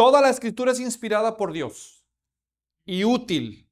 Toda la escritura es inspirada por Dios y útil.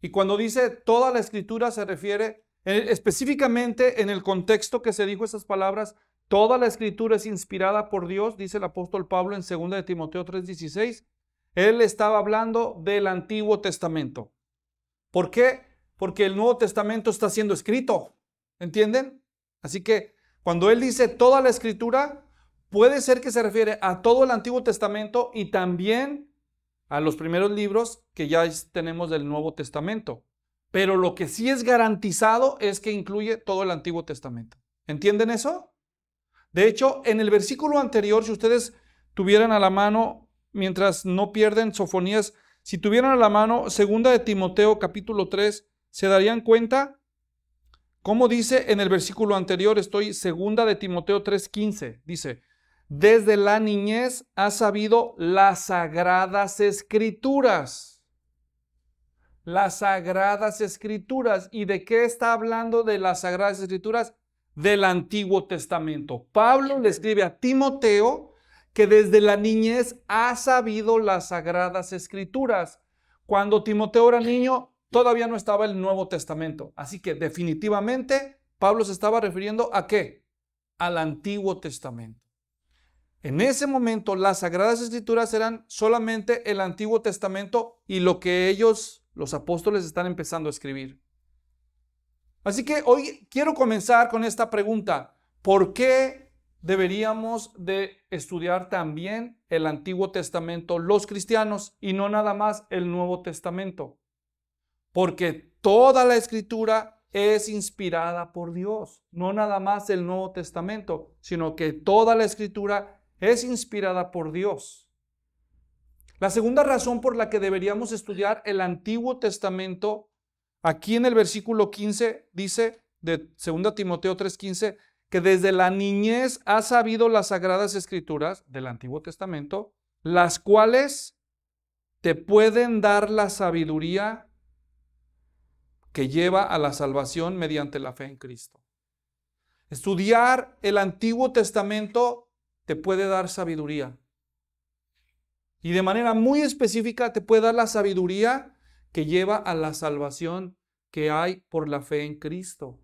Y cuando dice toda la escritura se refiere eh, específicamente en el contexto que se dijo esas palabras, toda la escritura es inspirada por Dios, dice el apóstol Pablo en 2 de Timoteo 3:16. Él estaba hablando del Antiguo Testamento. ¿Por qué? Porque el Nuevo Testamento está siendo escrito. ¿Entienden? Así que cuando él dice toda la escritura, puede ser que se refiere a todo el Antiguo Testamento y también a los primeros libros que ya tenemos del Nuevo Testamento. Pero lo que sí es garantizado es que incluye todo el Antiguo Testamento. ¿Entienden eso? De hecho, en el versículo anterior, si ustedes tuvieran a la mano, mientras no pierden sofonías, si tuvieran a la mano segunda de Timoteo capítulo 3, se darían cuenta cómo dice en el versículo anterior, estoy segunda de Timoteo 3:15, dice, desde la niñez ha sabido las sagradas escrituras. Las sagradas escrituras. ¿Y de qué está hablando de las sagradas escrituras? Del Antiguo Testamento. Pablo le escribe a Timoteo que desde la niñez ha sabido las sagradas escrituras. Cuando Timoteo era niño, todavía no estaba el Nuevo Testamento. Así que definitivamente Pablo se estaba refiriendo a qué? Al Antiguo Testamento. En ese momento las Sagradas Escrituras eran solamente el Antiguo Testamento y lo que ellos, los apóstoles, están empezando a escribir. Así que hoy quiero comenzar con esta pregunta. ¿Por qué deberíamos de estudiar también el Antiguo Testamento los cristianos y no nada más el Nuevo Testamento? Porque toda la escritura es inspirada por Dios, no nada más el Nuevo Testamento, sino que toda la escritura es inspirada por Dios. La segunda razón por la que deberíamos estudiar el Antiguo Testamento, aquí en el versículo 15 dice de 2 Timoteo 3:15, que desde la niñez ha sabido las sagradas escrituras del Antiguo Testamento, las cuales te pueden dar la sabiduría que lleva a la salvación mediante la fe en Cristo. Estudiar el Antiguo Testamento puede dar sabiduría. Y de manera muy específica te puede dar la sabiduría que lleva a la salvación que hay por la fe en Cristo.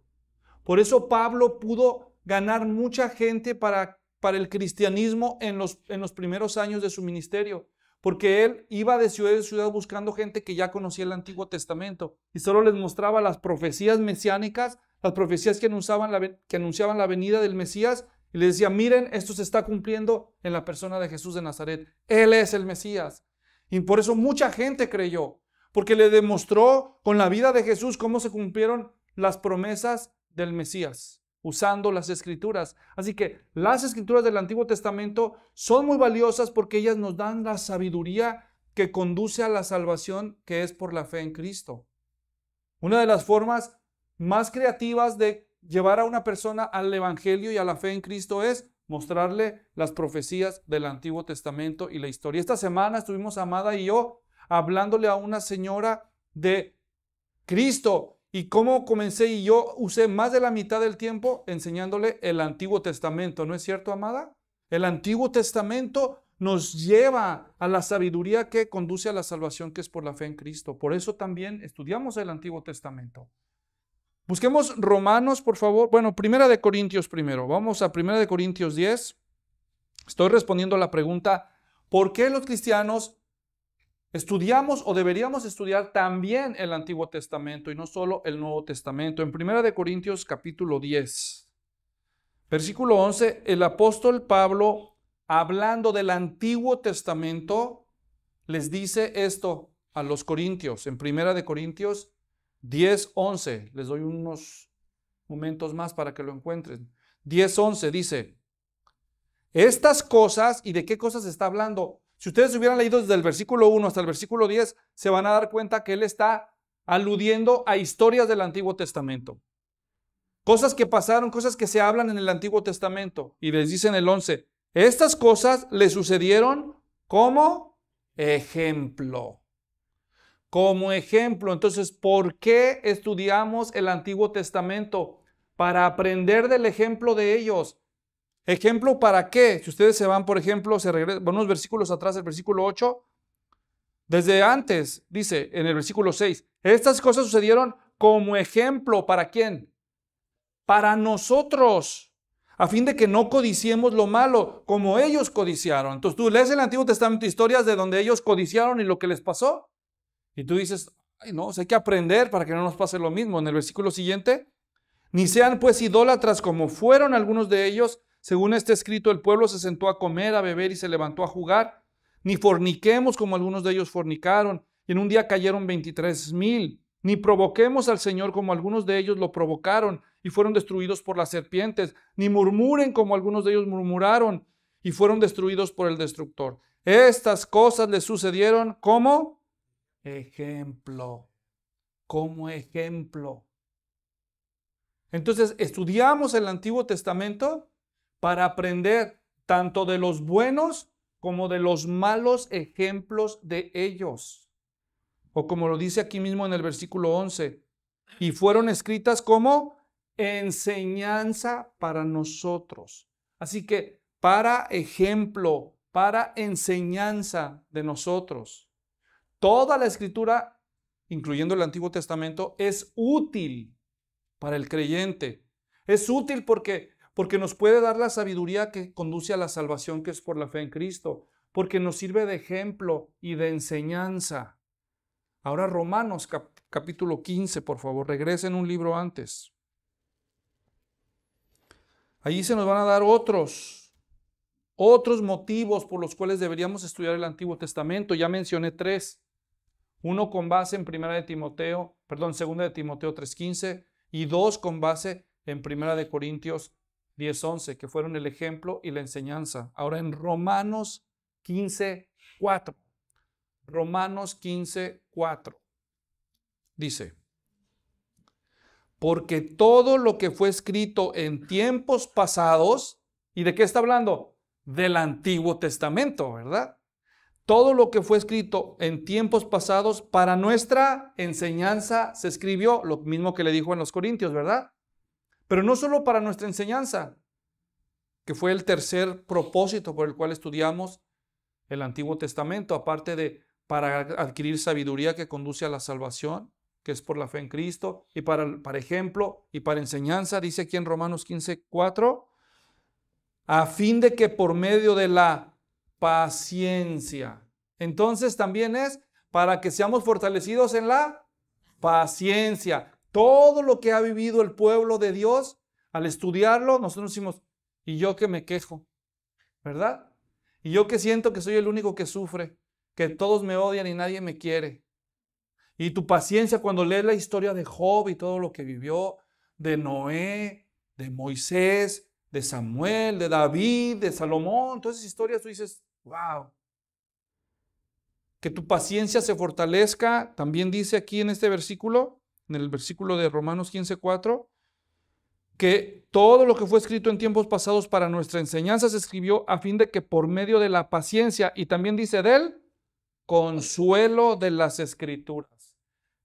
Por eso Pablo pudo ganar mucha gente para, para el cristianismo en los, en los primeros años de su ministerio, porque él iba de ciudad en ciudad buscando gente que ya conocía el Antiguo Testamento y solo les mostraba las profecías mesiánicas, las profecías que anunciaban la, que anunciaban la venida del Mesías y le decía, miren, esto se está cumpliendo en la persona de Jesús de Nazaret. Él es el Mesías. Y por eso mucha gente creyó, porque le demostró con la vida de Jesús cómo se cumplieron las promesas del Mesías, usando las escrituras. Así que las escrituras del Antiguo Testamento son muy valiosas porque ellas nos dan la sabiduría que conduce a la salvación que es por la fe en Cristo. Una de las formas más creativas de llevar a una persona al Evangelio y a la fe en Cristo es mostrarle las profecías del Antiguo Testamento y la historia. Esta semana estuvimos Amada y yo hablándole a una señora de Cristo y cómo comencé y yo usé más de la mitad del tiempo enseñándole el Antiguo Testamento. ¿No es cierto, Amada? El Antiguo Testamento nos lleva a la sabiduría que conduce a la salvación que es por la fe en Cristo. Por eso también estudiamos el Antiguo Testamento. Busquemos Romanos, por favor. Bueno, Primera de Corintios primero. Vamos a Primera de Corintios 10. Estoy respondiendo a la pregunta, ¿por qué los cristianos estudiamos o deberíamos estudiar también el Antiguo Testamento y no solo el Nuevo Testamento? En Primera de Corintios capítulo 10, versículo 11, el apóstol Pablo, hablando del Antiguo Testamento, les dice esto a los corintios. En Primera de Corintios 10, 11, les doy unos momentos más para que lo encuentren. 10, 11 dice, estas cosas, ¿y de qué cosas está hablando? Si ustedes hubieran leído desde el versículo 1 hasta el versículo 10, se van a dar cuenta que él está aludiendo a historias del Antiguo Testamento. Cosas que pasaron, cosas que se hablan en el Antiguo Testamento. Y les dice en el 11, estas cosas le sucedieron como ejemplo como ejemplo. Entonces, ¿por qué estudiamos el Antiguo Testamento? Para aprender del ejemplo de ellos. ¿Ejemplo para qué? Si ustedes se van, por ejemplo, se regresan, unos versículos atrás, el versículo 8, desde antes, dice en el versículo 6, estas cosas sucedieron como ejemplo para quién? Para nosotros, a fin de que no codiciemos lo malo como ellos codiciaron. Entonces tú lees el Antiguo Testamento historias de donde ellos codiciaron y lo que les pasó. Y tú dices, Ay, no, hay que aprender para que no nos pase lo mismo. En el versículo siguiente, ni sean pues idólatras como fueron algunos de ellos. Según este escrito, el pueblo se sentó a comer, a beber y se levantó a jugar. Ni forniquemos como algunos de ellos fornicaron. Y en un día cayeron 23 mil. Ni provoquemos al Señor como algunos de ellos lo provocaron y fueron destruidos por las serpientes. Ni murmuren como algunos de ellos murmuraron y fueron destruidos por el destructor. Estas cosas les sucedieron como ejemplo, como ejemplo. Entonces, estudiamos el Antiguo Testamento para aprender tanto de los buenos como de los malos ejemplos de ellos. O como lo dice aquí mismo en el versículo 11, y fueron escritas como enseñanza para nosotros. Así que para ejemplo, para enseñanza de nosotros. Toda la escritura, incluyendo el Antiguo Testamento, es útil para el creyente. Es útil porque, porque nos puede dar la sabiduría que conduce a la salvación que es por la fe en Cristo, porque nos sirve de ejemplo y de enseñanza. Ahora Romanos capítulo 15, por favor, regresen un libro antes. Allí se nos van a dar otros, otros motivos por los cuales deberíamos estudiar el Antiguo Testamento. Ya mencioné tres. Uno con base en Primera de Timoteo, perdón, Segunda de Timoteo 3.15 y dos con base en Primera de Corintios 10.11, que fueron el ejemplo y la enseñanza. Ahora en Romanos 15.4. Romanos 15.4. Dice, porque todo lo que fue escrito en tiempos pasados, ¿y de qué está hablando? Del Antiguo Testamento, ¿verdad? todo lo que fue escrito en tiempos pasados para nuestra enseñanza se escribió, lo mismo que le dijo en los Corintios, ¿verdad? Pero no solo para nuestra enseñanza, que fue el tercer propósito por el cual estudiamos el Antiguo Testamento, aparte de para adquirir sabiduría que conduce a la salvación, que es por la fe en Cristo, y para, para ejemplo y para enseñanza, dice aquí en Romanos 15, 4, a fin de que por medio de la paciencia. Entonces también es para que seamos fortalecidos en la paciencia. Todo lo que ha vivido el pueblo de Dios, al estudiarlo, nosotros decimos, y yo que me quejo, ¿verdad? Y yo que siento que soy el único que sufre, que todos me odian y nadie me quiere. Y tu paciencia cuando lees la historia de Job y todo lo que vivió, de Noé, de Moisés, de Samuel, de David, de Salomón, todas esas historias, tú dices, que tu paciencia se fortalezca, también dice aquí en este versículo, en el versículo de Romanos 15:4, que todo lo que fue escrito en tiempos pasados para nuestra enseñanza se escribió a fin de que por medio de la paciencia, y también dice de él, consuelo de las escrituras.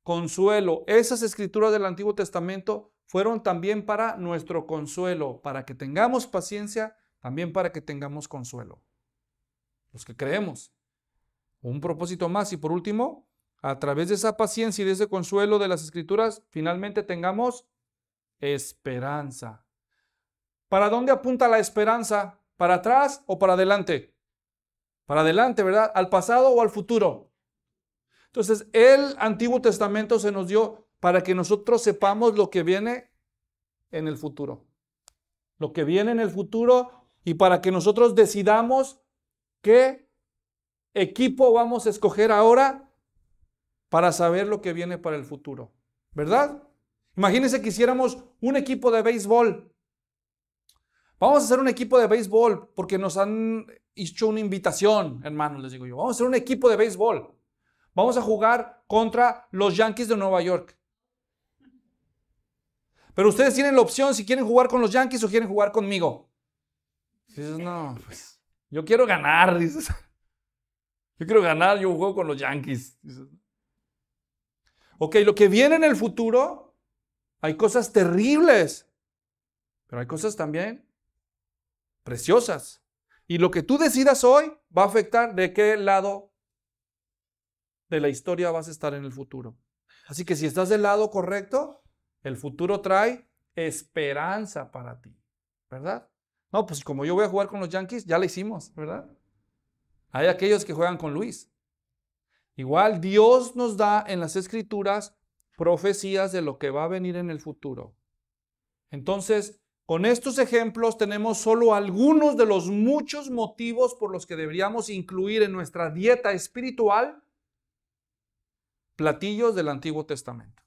Consuelo, esas escrituras del Antiguo Testamento fueron también para nuestro consuelo, para que tengamos paciencia, también para que tengamos consuelo los que creemos. Un propósito más y por último, a través de esa paciencia y de ese consuelo de las escrituras, finalmente tengamos esperanza. ¿Para dónde apunta la esperanza? ¿Para atrás o para adelante? Para adelante, ¿verdad? ¿Al pasado o al futuro? Entonces, el Antiguo Testamento se nos dio para que nosotros sepamos lo que viene en el futuro. Lo que viene en el futuro y para que nosotros decidamos ¿Qué equipo vamos a escoger ahora para saber lo que viene para el futuro? ¿Verdad? Imagínense que hiciéramos un equipo de béisbol. Vamos a hacer un equipo de béisbol porque nos han hecho una invitación, hermanos, les digo yo. Vamos a hacer un equipo de béisbol. Vamos a jugar contra los Yankees de Nueva York. Pero ustedes tienen la opción si quieren jugar con los Yankees o quieren jugar conmigo. no, pues. Yo quiero ganar, dices. Yo quiero ganar, yo juego con los Yankees. Ok, lo que viene en el futuro, hay cosas terribles, pero hay cosas también preciosas. Y lo que tú decidas hoy va a afectar de qué lado de la historia vas a estar en el futuro. Así que si estás del lado correcto, el futuro trae esperanza para ti, ¿verdad? No, pues como yo voy a jugar con los Yankees, ya la hicimos, ¿verdad? Hay aquellos que juegan con Luis. Igual Dios nos da en las escrituras profecías de lo que va a venir en el futuro. Entonces, con estos ejemplos tenemos solo algunos de los muchos motivos por los que deberíamos incluir en nuestra dieta espiritual platillos del Antiguo Testamento.